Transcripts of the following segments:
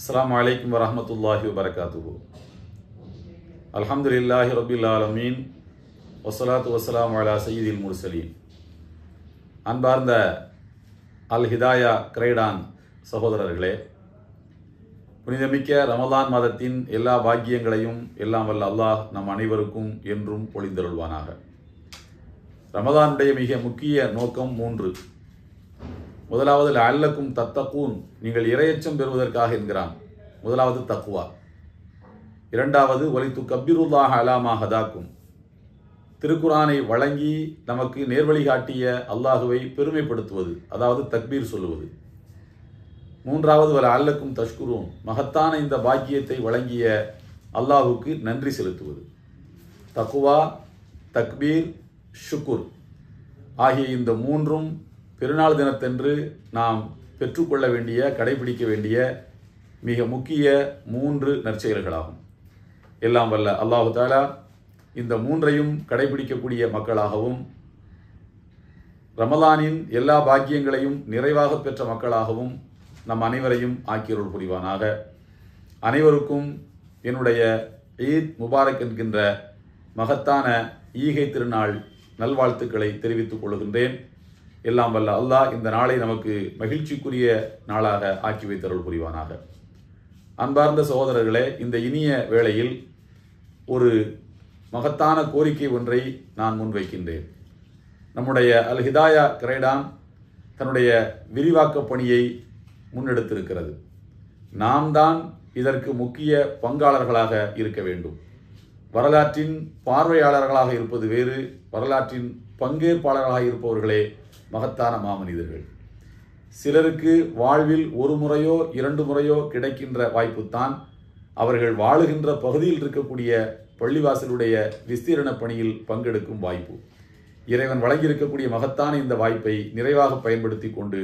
அஸ்லாம் வலைக்கம் வரமத்துல்லாஹி வபரகாத்துஹு அலமதுல்லாஹி ரபில் ஆலமீன் வசலாத்து வசலாம் அலா சயீதில் முர்சலீன் அன்பார்ந்த அல் ஹிதாயா கிரைடான் சகோதரர்களே புனிதமிக்க ரமலான் மதத்தின் எல்லா பாக்கியங்களையும் எல்லாம் வல்ல அல்லாஹ் நம் அனைவருக்கும் என்றும் பொழிந்தருள்வானாக ரமதானுடைய மிக முக்கிய நோக்கம் மூன்று முதலாவது அல்லக்கும் தத்தக்கூன் நீங்கள் இரையச்சம் பெறுவதற்காக என்கிறான் முதலாவது தக்குவா இரண்டாவது ஒலித்து கபிருல்லாக அலாமாக தாக்கும் திருக்குரானை வழங்கி நமக்கு நேர்வழி காட்டிய அல்லாஹுவை பெருமைப்படுத்துவது அதாவது தக்பீர் சொல்லுவது மூன்றாவது வர அல்லக்கும் தஷ்குரும் மகத்தான இந்த பாக்கியத்தை வழங்கிய அல்லாஹுக்கு நன்றி செலுத்துவது தக்குவா தக்பீர் ஷுக்குர் ஆகிய இந்த மூன்றும் பெருநாள் தினத்தன்று நாம் பெற்றுக்கொள்ள வேண்டிய கடைபிடிக்க வேண்டிய மிக முக்கிய மூன்று நற்செயல்களாகும் எல்லாம் வல்ல அல்லாஹு தாலா இந்த மூன்றையும் கடைபிடிக்கக்கூடிய மக்களாகவும் ரமலானின் எல்லா பாக்கியங்களையும் நிறைவாக பெற்ற மக்களாகவும் நம் அனைவரையும் ஆக்கியருள் புரிவானாக அனைவருக்கும் என்னுடைய ஈத் முபாரக் என்கின்ற மகத்தான ஈகை திருநாள் நல்வாழ்த்துக்களை தெரிவித்துக் கொள்கின்றேன் எல்லாம் வல்ல அல்லாஹ் இந்த நாளை நமக்கு மகிழ்ச்சிக்குரிய நாளாக ஆக்கி வைத்தருள் புரிவானாக அன்பார்ந்த சகோதரர்களே இந்த இனிய வேளையில் ஒரு மகத்தான கோரிக்கை ஒன்றை நான் முன்வைக்கின்றேன் நம்முடைய அல் ஹிதாயா கிரைடான் தன்னுடைய விரிவாக்க பணியை முன்னெடுத்திருக்கிறது நாம் தான் இதற்கு முக்கிய பங்காளர்களாக இருக்க வேண்டும் வரலாற்றின் பார்வையாளர்களாக இருப்பது வேறு வரலாற்றின் பங்கேற்பாளர்களாக இருப்பவர்களே மகத்தான மாமனிதர்கள் சிலருக்கு வாழ்வில் ஒரு முறையோ இரண்டு முறையோ கிடைக்கின்ற வாய்ப்புத்தான் அவர்கள் வாழுகின்ற பகுதியில் இருக்கக்கூடிய பள்ளிவாசலுடைய விஸ்தீரண பணியில் பங்கெடுக்கும் வாய்ப்பு இறைவன் வழங்கியிருக்கக்கூடிய மகத்தான இந்த வாய்ப்பை நிறைவாக பயன்படுத்தி கொண்டு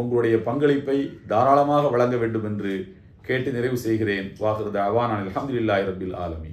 உங்களுடைய பங்களிப்பை தாராளமாக வழங்க வேண்டும் என்று கேட்டு நிறைவு செய்கிறேன் வாகிறது அவான் அலமதுல்லாய் ரபில் ஆலமி